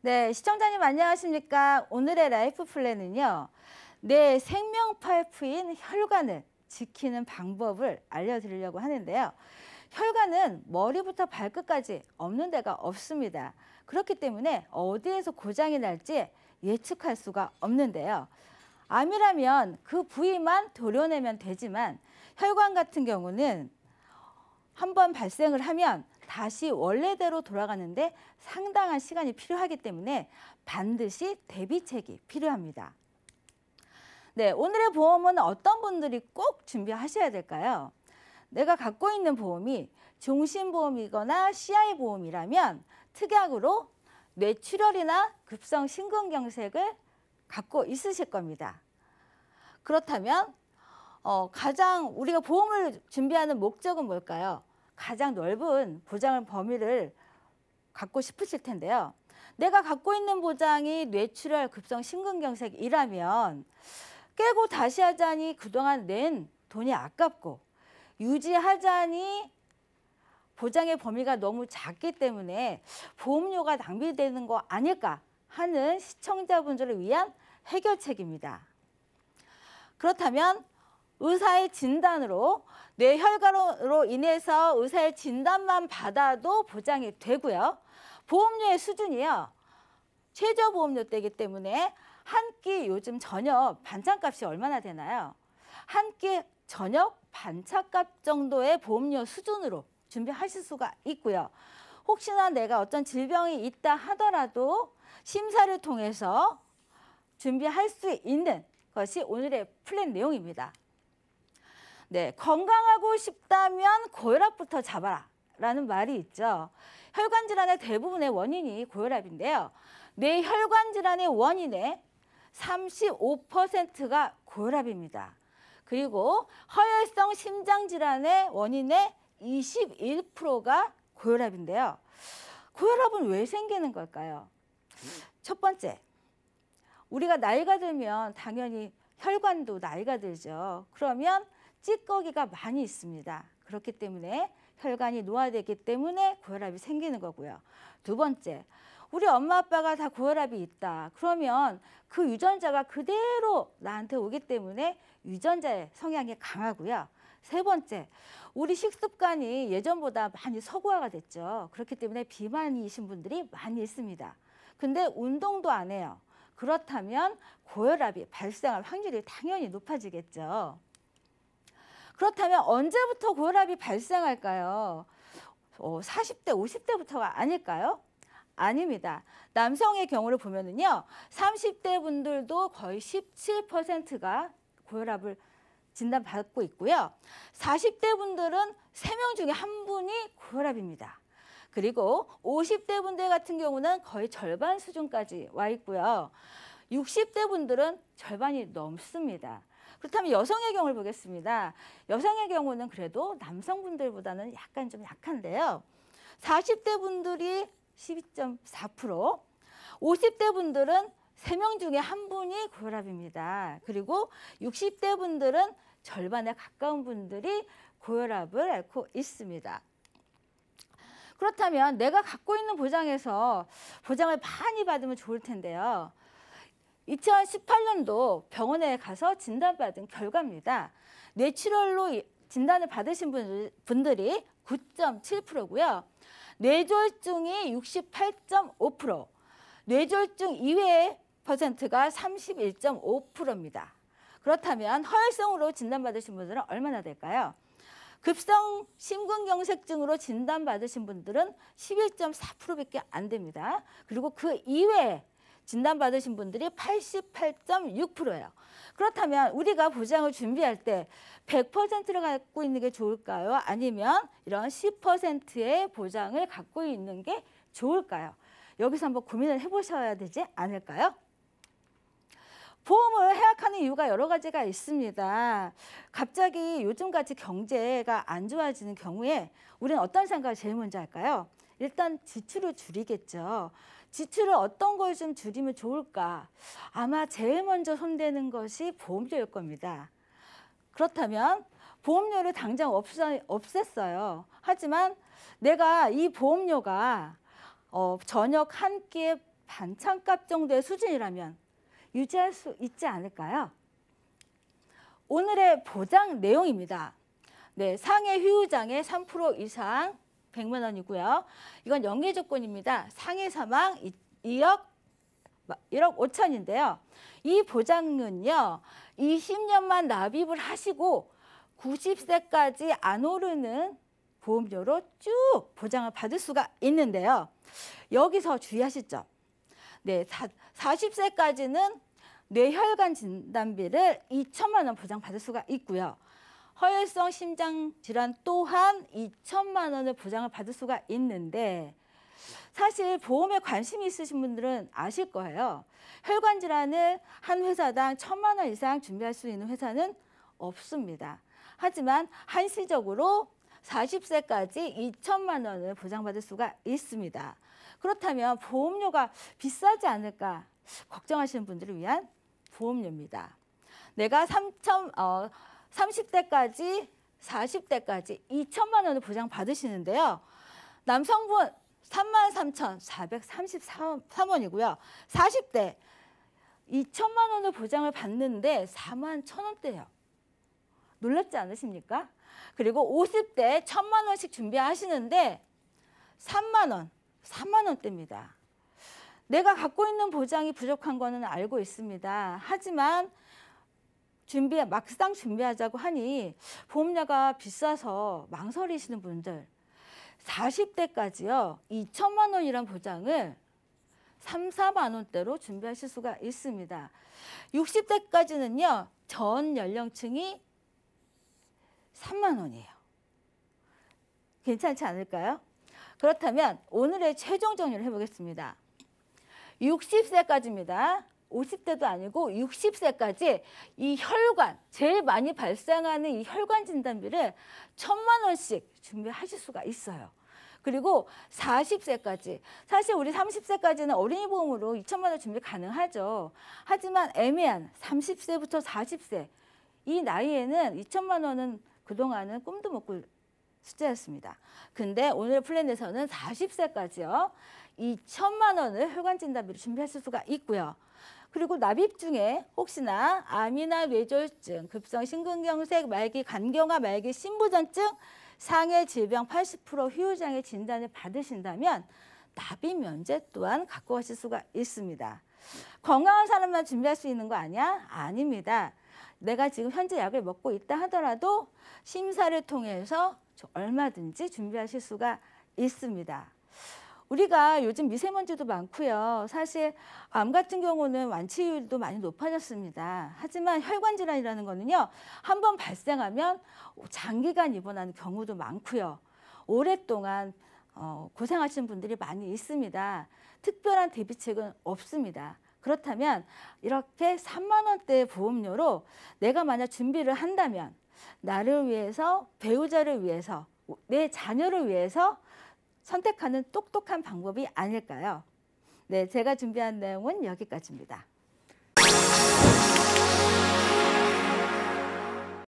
네, 시청자님 안녕하십니까? 오늘의 라이프 플랜은요. 내 생명 파이프인 혈관을 지키는 방법을 알려드리려고 하는데요. 혈관은 머리부터 발끝까지 없는 데가 없습니다. 그렇기 때문에 어디에서 고장이 날지 예측할 수가 없는데요. 암이라면 그 부위만 도려내면 되지만 혈관 같은 경우는 한번 발생을 하면 다시 원래대로 돌아가는데 상당한 시간이 필요하기 때문에 반드시 대비책이 필요합니다. 네, 오늘의 보험은 어떤 분들이 꼭 준비하셔야 될까요? 내가 갖고 있는 보험이 종신보험이거나 CI보험이라면 특약으로 뇌출혈이나 급성심근경색을 갖고 있으실 겁니다. 그렇다면 어, 가장 우리가 보험을 준비하는 목적은 뭘까요? 가장 넓은 보장 범위를 갖고 싶으실 텐데요. 내가 갖고 있는 보장이 뇌출혈 급성 심근경색이라면 깨고 다시 하자니 그동안 낸 돈이 아깝고 유지하자니 보장의 범위가 너무 작기 때문에 보험료가 낭비되는 거 아닐까 하는 시청자분들을 위한 해결책입니다. 그렇다면 의사의 진단으로 뇌혈관으로 인해서 의사의 진단만 받아도 보장이 되고요. 보험료의 수준이요. 최저보험료 때이기 때문에 한 끼 요즘 저녁 반찬값이 얼마나 되나요? 한 끼 저녁 반찬값 정도의 보험료 수준으로 준비하실 수가 있고요. 혹시나 내가 어떤 질병이 있다 하더라도 심사를 통해서 준비할 수 있는 것이 오늘의 플랜 내용입니다. 네, 건강하고 싶다면 고혈압부터 잡아라. 라는 말이 있죠. 혈관 질환의 대부분의 원인이 고혈압인데요. 뇌혈관 질환의 원인의 35%가 고혈압입니다. 그리고 허혈성 심장 질환의 원인의 21%가 고혈압인데요. 고혈압은 왜 생기는 걸까요? 첫 번째, 우리가 나이가 들면 당연히 혈관도 나이가 들죠. 그러면 찌꺼기가 많이 있습니다. 그렇기 때문에 혈관이 노화되기 때문에 고혈압이 생기는 거고요. 두 번째, 우리 엄마 아빠가 다 고혈압이 있다. 그러면 그 유전자가 그대로 나한테 오기 때문에 유전자의 성향이 강하고요. 세 번째, 우리 식습관이 예전보다 많이 서구화가 됐죠. 그렇기 때문에 비만이신 분들이 많이 있습니다. 근데 운동도 안 해요. 그렇다면 고혈압이 발생할 확률이 당연히 높아지겠죠. 그렇다면 언제부터 고혈압이 발생할까요? 어, 40대, 50대부터가 아닐까요? 아닙니다. 남성의 경우를 보면은요. 30대 분들도 거의 17%가 고혈압을 진단받고 있고요. 40대 분들은 3명 중에 한 분이 고혈압입니다. 그리고 50대 분들 같은 경우는 거의 절반 수준까지 와 있고요. 60대 분들은 절반이 넘습니다. 그렇다면 여성의 경우를 보겠습니다. 여성의 경우는 그래도 남성분들보다는 약간 좀 약한데요. 40대 분들이 12.4%, 50대 분들은 3명 중에 한 분이 고혈압입니다. 그리고 60대 분들은 절반에 가까운 분들이 고혈압을 앓고 있습니다. 그렇다면 내가 갖고 있는 보장에서 보장을 많이 받으면 좋을 텐데요. 2018년도 병원에 가서 진단받은 결과입니다. 뇌출혈로 진단을 받으신 분들이 9.7%고요. 뇌졸중이 68.5%, 뇌졸중 이외의 퍼센트가 31.5%입니다. 그렇다면 허혈성으로 진단받으신 분들은 얼마나 될까요? 급성 심근경색증으로 진단받으신 분들은 11.4%밖에 안 됩니다. 그리고 그 이외에 진단받으신 분들이 88.6%예요. 그렇다면 우리가 보장을 준비할 때 100%를 갖고 있는 게 좋을까요? 아니면 이런 10%의 보장을 갖고 있는 게 좋을까요? 여기서 한번 고민을 해보셔야 되지 않을까요? 보험을 해약하는 이유가 여러 가지가 있습니다. 갑자기 요즘같이 경제가 안 좋아지는 경우에 우리는 어떤 생각을 제일 먼저 할까요? 일단 지출을 줄이겠죠. 지출을 어떤 걸 좀 줄이면 좋을까? 아마 제일 먼저 손대는 것이 보험료일 겁니다. 그렇다면 보험료를 당장 없애, 없앴어요. 하지만 내가 이 보험료가 어, 저녁 한 끼의 반찬값 정도의 수준이라면 유지할 수 있지 않을까요? 오늘의 보장 내용입니다. 네, 상해 휴장의3% 이상 100만 원이고요. 이건 연계 조건입니다. 상해 사망 2억 1억 5천인데요. 이 보장은요. 20년만 납입을 하시고 90세까지 안 오르는 보험료로 쭉 보장을 받을 수가 있는데요. 여기서 주의하실 점. 네, 40세까지는 뇌혈관 진단비를 2천만 원 보장받을 수가 있고요. 허혈성 심장 질환 또한 2천만 원을 보장을 받을 수가 있는데 사실 보험에 관심이 있으신 분들은 아실 거예요. 혈관 질환을 한 회사당 천만 원 이상 준비할 수 있는 회사는 없습니다. 하지만 한시적으로 40세까지 2천만 원을 보장받을 수가 있습니다. 그렇다면 보험료가 비싸지 않을까 걱정하시는 분들을 위한 보험료입니다. 내가 3천 어3 0 대까지 4 0대까지2천만 원을 보장받으시는데요. 남성분 삼만 삼천 사 원이고요 사십 대이천만 원을 보장을 받는데 사만천원대요 놀랍지 않으십니까? 그리고 오십 대천만 원씩 준비하시는데 삼만 원, 삼만 원대입니다. 내가 갖고 있는 보장이 부족한 거는 알고 있습니다. 하지만 준비 막상 준비하자고 하니 보험료가 비싸서 망설이시는 분들 40대까지요. 2천만 원이란 보장을 3, 4만 원대로 준비하실 수가 있습니다. 60대까지는요. 전 연령층이 3만 원이에요. 괜찮지 않을까요? 그렇다면 오늘의 최종 정리를 해보겠습니다. 60세까지입니다. 5 0 대도 아니고 6 0 세까지이 혈관, 제일 많이 발생하는 이 혈관 진단비를 천만 원씩 준비하실 수가 있어요. 그리고 사십 세까지 사실 우리 삼십 세까지는 어린이 보험으로 이천만원 준비 가능하죠. 하지만 애매한 삼십 세부터 사십 세이 나이에는 이천만 원은 그동안은 꿈도 못 꿀, 숫자였습니다. 근데 오늘 플랜에서는 40세까지요. 2천만 원을 혈관 진단비로 준비하실 수가 있고요. 그리고 납입 중에 혹시나 암이나 뇌졸증 급성 심근경색, 말기 간경화, 말기 심부전증 상해 질병 80% 후유장애 진단을 받으신다면 납입 면제 또한 갖고 가실 수가 있습니다. 건강한 사람만 준비할 수 있는 거 아니야? 아닙니다. 내가 지금 현재 약을 먹고 있다 하더라도 심사를 통해서 얼마든지 준비하실 수가 있습니다. 우리가 요즘 미세먼지도 많고요. 사실 암 같은 경우는 완치율도 많이 높아졌습니다. 하지만 혈관 질환이라는 거는요. 한번 발생하면 장기간 입원하는 경우도 많고요. 오랫동안 어, 고생하시는 분들이 많이 있습니다. 특별한 대비책은 없습니다. 그렇다면 이렇게 3만 원대 보험료로 내가 만약 준비를 한다면 나를 위해서 배우자를 위해서 내 자녀를 위해서 선택하는 똑똑한 방법이 아닐까요? 네, 제가 준비한 내용은 여기까지입니다.